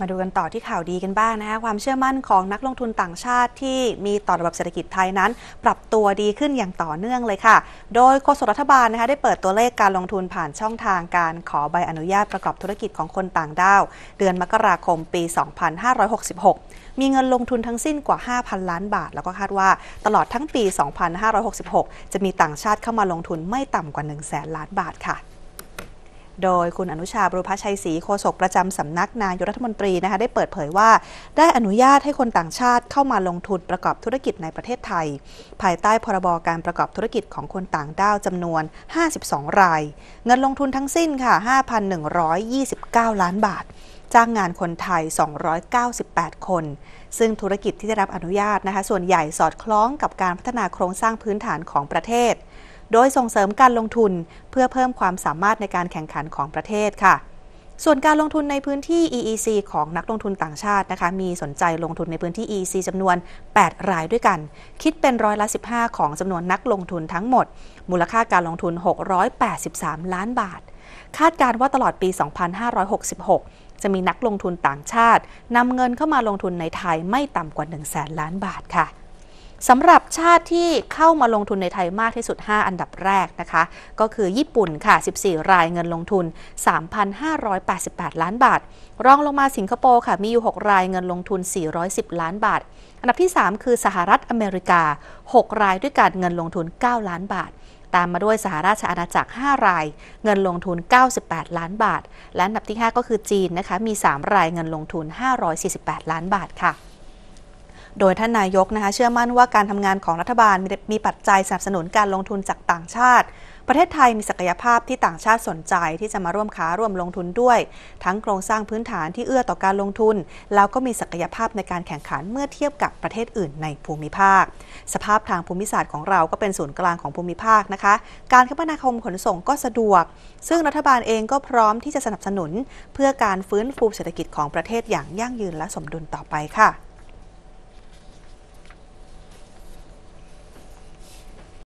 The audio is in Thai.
มาดูกันต่อที่ข่าวดีกันบ้างนะคะความเชื่อมั่นของนักลงทุนต่างชาติที่มีต่อระบบเศรษฐกิจไทยนั้น ปรับตัวดีขึ้นอย่างต่อเนื่องเลยค่ะโดยโฆษกรัฐบาลนะคะได้เปิดตัวเลขการลงทุนผ่านช่องทางการขอใบอนุญาตประกอบธุรกิจของคนต่างด้าว เดือนมกราคมปี 2566 มีเงินลงทุนทั้งสิ้นกว่า 5,000 ล้าน บาทแล้วก็คาดว่า ตลอดทั้งปี 2566 จะมีต่างชาติเข้ามาลงทุนไม่ต่ำกว่า1 0 0 0 0ล้านบาทค่ะโดยคุณอนุชาบรุพชัยศรีโฆษกประจำสำนักนายกรัฐมนตรีนะคะได้เปิดเผยว่า ได้อนุญาตให้คนต่างชาติเข้ามาลงทุนประกอบธุรกิจในประเทศไทย ภายใต้พรบการประกอบธุรกิจของคนต่างด้าวจำานวน 52 ราย เงินลงทุนทั้งสิ้นค่ะ 5,129 ล้านบาท จ้างงานคนไทย 298 คน ซึ่งธุรกิจที่ได้รับอนุญาตนะคะส่วนใหญ่สอดคล้องกับการพัฒนาโครงสร้างพื้นฐานของประเทศโดยส่งเสริมการลงทุนเพื่อเพิ่มความสามารถในการแข่งขันของประเทศค่ะ ส่วนการลงทุนในพื้นที่ EEC ของนักลงทุนต่างชาตินะคะ มีสนใจลงทุนในพื้นที่ EEC จำนวน 8 รายด้วยกัน คิดเป็นร้อยละ 15 ของจำนวนนักลงทุนทั้งหมด มูลค่าการลงทุน 683 ล้านบาท คาดการว่าตลอดปี 2566 จะมีนักลงทุนต่างชาตินำเงินเข้ามาลงทุนในไทย ไม่ต่ำกว่า1 0 0นล้านบาทค่ะสำหรับชาติที่เข้ามาลงทุนในไทยมากที่สุด 5 อันดับแรกนะคะ ก็คือญี่ปุ่นค่ะ 14 รายเงินลงทุน 3,588 ล้านบาท รองลงมาสิงคโปร์ค่ะ มีอยู่ 6 รายเงินลงทุน 410 ล้านบาท อันดับที่ 3 คือสหรัฐอเมริกา 6 ราย ด้วยการเงินลงทุน 9 ล้านบาท ตามมาด้วยสหราชอาณาจักร 5 รายเงินลงทุน 98 ล้านบาท และอันดับที่ 5 ก็คือจีนนะคะ มี 3 ราย เงินลงทุน 548 ล้านบาทค่ะโดยท่านนายกนะคะเชื่อมั่นว่าการทำงานของรัฐบาล มีปัจจัยสนับสนุนการลงทุนจากต่างชาติ ประเทศไทยมีศักยภาพที่ต่างชาติสนใจที่จะมาร่วมค้าร่วมลงทุนด้วย ทั้งโครงสร้างพื้นฐานที่เอื้อต่อการลงทุนแล้วก็มีศักยภาพในการแข่งขันเมื่อเทียบกับประเทศอื่นในภูมิภาคสภาพทางภูมิศาสตร์ของเราก็เป็นศูนย์กลางของภูมิภาคนะคะ การคมนาคมขนส่งก็สะดวก ซึ่งรัฐบาลเองก็พร้อมที่จะสนับสนุน เพื่อการฟื้นฟูเศรษฐกิจของประเทศอย่างยั่งยืนและสมดุลต่อไปค่ะ